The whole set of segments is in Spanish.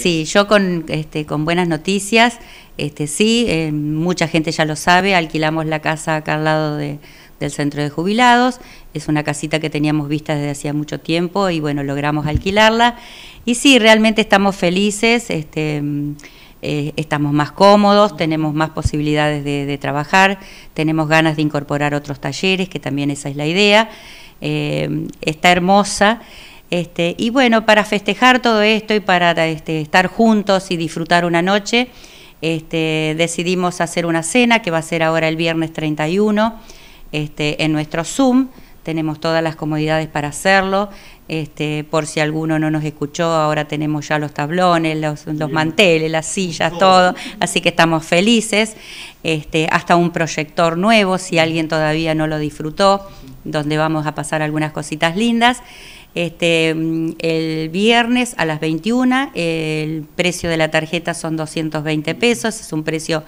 Sí, yo con, este, con buenas noticias, este, sí, eh, mucha gente ya lo sabe, alquilamos la casa acá al lado del centro de jubilados, es una casita que teníamos vista desde hacía mucho tiempo y bueno, logramos alquilarla. Y sí, realmente estamos felices, este, eh, estamos más cómodos, tenemos más posibilidades de, trabajar, tenemos ganas de incorporar otros talleres, que también esa es la idea. Eh, está hermosa. Este, y bueno, para festejar todo esto y para este, estar juntos y disfrutar una noche, este, decidimos hacer una cena que va a ser ahora el viernes 31 en nuestro Zoom. Tenemos todas las comodidades para hacerlo. por si alguno no nos escuchó, ahora tenemos ya los tablones, los, manteles, las sillas, todo. Así que estamos felices. hasta un proyector nuevo, si alguien todavía no lo disfrutó, donde vamos a pasar algunas cositas lindas. Este, mm, el viernes a las 21, el precio de la tarjeta son 220 pesos, es un precio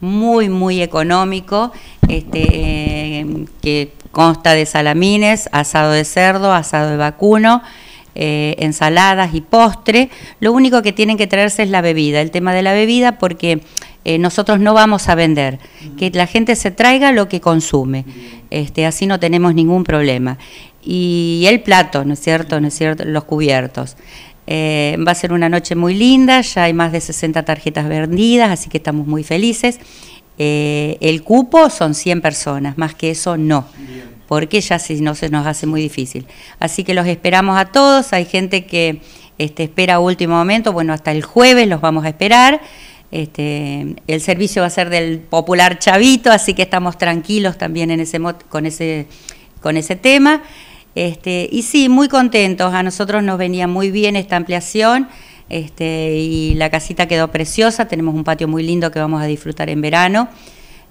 muy, muy económico, este, em, que consta de salamines, asado de cerdo, asado de vacuno. Eh, ensaladas y postre. Lo único que tienen que traerse es la bebida, el tema de la bebida, porque eh, nosotros no vamos a vender, que la gente se traiga lo que consume, este, así no tenemos ningún problema. Y el plato, ¿no es cierto? ¿No es cierto? Los cubiertos. Eh, va a ser una noche muy linda, ya hay más de 60 tarjetas vendidas, así que estamos muy felices. Eh, el cupo son 100 personas, más que eso no, porque ya si no se nos hace muy difícil. Así que los esperamos a todos, hay gente que este, espera último momento, bueno, hasta el jueves los vamos a esperar. Este, el servicio va a ser del popular Chavito, así que estamos tranquilos también en ese, con, ese, con ese tema. Este, y sí, muy contentos. A nosotros nos venía muy bien esta ampliación este, y la casita quedó preciosa. Tenemos un patio muy lindo que vamos a disfrutar en verano.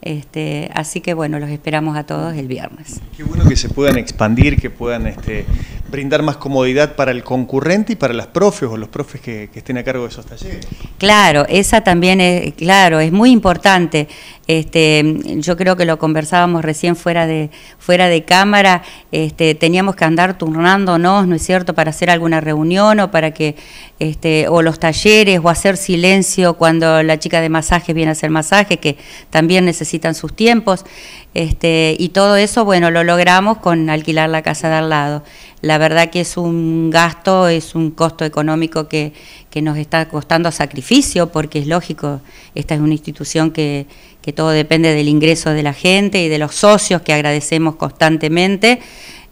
Este, así que bueno, los esperamos a todos el viernes. Qué bueno que se puedan expandir, que puedan este, brindar más comodidad para el concurrente y para las profes o los profes que, estén a cargo de esos talleres. Claro, esa también es, claro, es muy importante. Este, yo creo que lo conversábamos recién fuera de, fuera de cámara, este, teníamos que andar turnándonos, ¿no es cierto?, para hacer alguna reunión o para que, este, o los talleres, o hacer silencio cuando la chica de masajes viene a hacer masaje, que también necesitan sus tiempos. Este, y todo eso, bueno, lo logramos con alquilar la casa de al lado. La verdad que es un gasto, es un costo económico que, nos está costando sacrificio, porque es lógico, esta es una institución que, todo depende del ingreso de la gente y de los socios que agradecemos constantemente.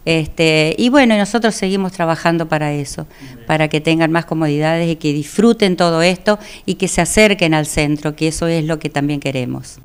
Este, y bueno, nosotros seguimos trabajando para eso, para que tengan más comodidades y que disfruten todo esto y que se acerquen al centro, que eso es lo que también queremos.